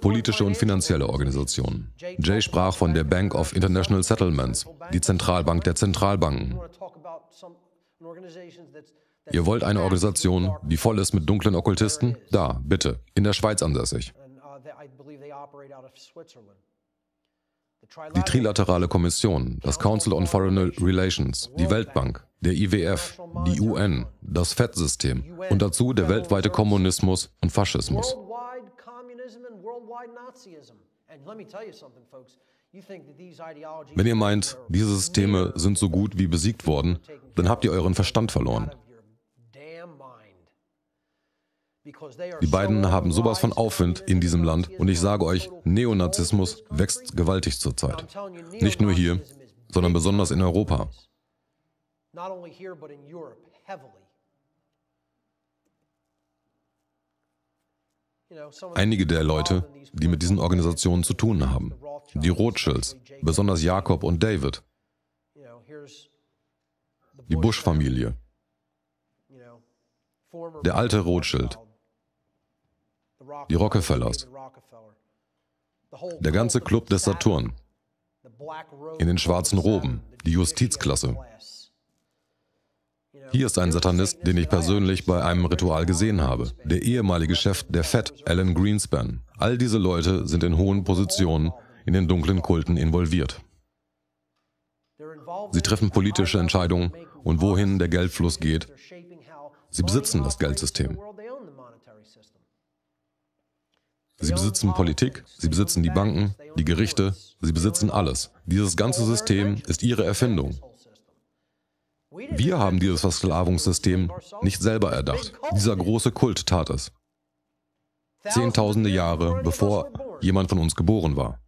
Politische und finanzielle Organisationen. Jay sprach von der Bank of International Settlements, die Zentralbank der Zentralbanken. Ihr wollt eine Organisation, die voll ist mit dunklen Okkultisten? Da, bitte, in der Schweiz ansässig. Die Trilaterale Kommission, das Council on Foreign Relations, die Weltbank, der IWF, die UN, das FED-System und dazu der weltweite Kommunismus und Faschismus. Wenn ihr meint, diese Systeme sind so gut wie besiegt worden, dann habt ihr euren Verstand verloren. Die beiden haben sowas von Aufwind in diesem Land und ich sage euch, Neonazismus wächst gewaltig zurzeit. Nicht nur hier, sondern besonders in Europa. Not only here, but in Europe, heavily. Einige der Leute, die mit diesen Organisationen zu tun haben, die Rothschilds, besonders Jakob und David, die Bush-Familie, der alte Rothschild, die Rockefellers, der ganze Club des Saturn, in den schwarzen Roben, die Justizklasse. Hier ist ein Satanist, den ich persönlich bei einem Ritual gesehen habe. Der ehemalige Chef der Fed, Alan Greenspan. All diese Leute sind in hohen Positionen in den dunklen Kulten involviert. Sie treffen politische Entscheidungen und wohin der Geldfluss geht. Sie besitzen das Geldsystem. Sie besitzen Politik, sie besitzen die Banken, die Gerichte, sie besitzen alles. Dieses ganze System ist ihre Erfindung wir haben dieses Versklavungssystem nicht selber erdacht. Dieser große Kult tat es. Zehntausende Jahre bevor jemand von uns geboren war.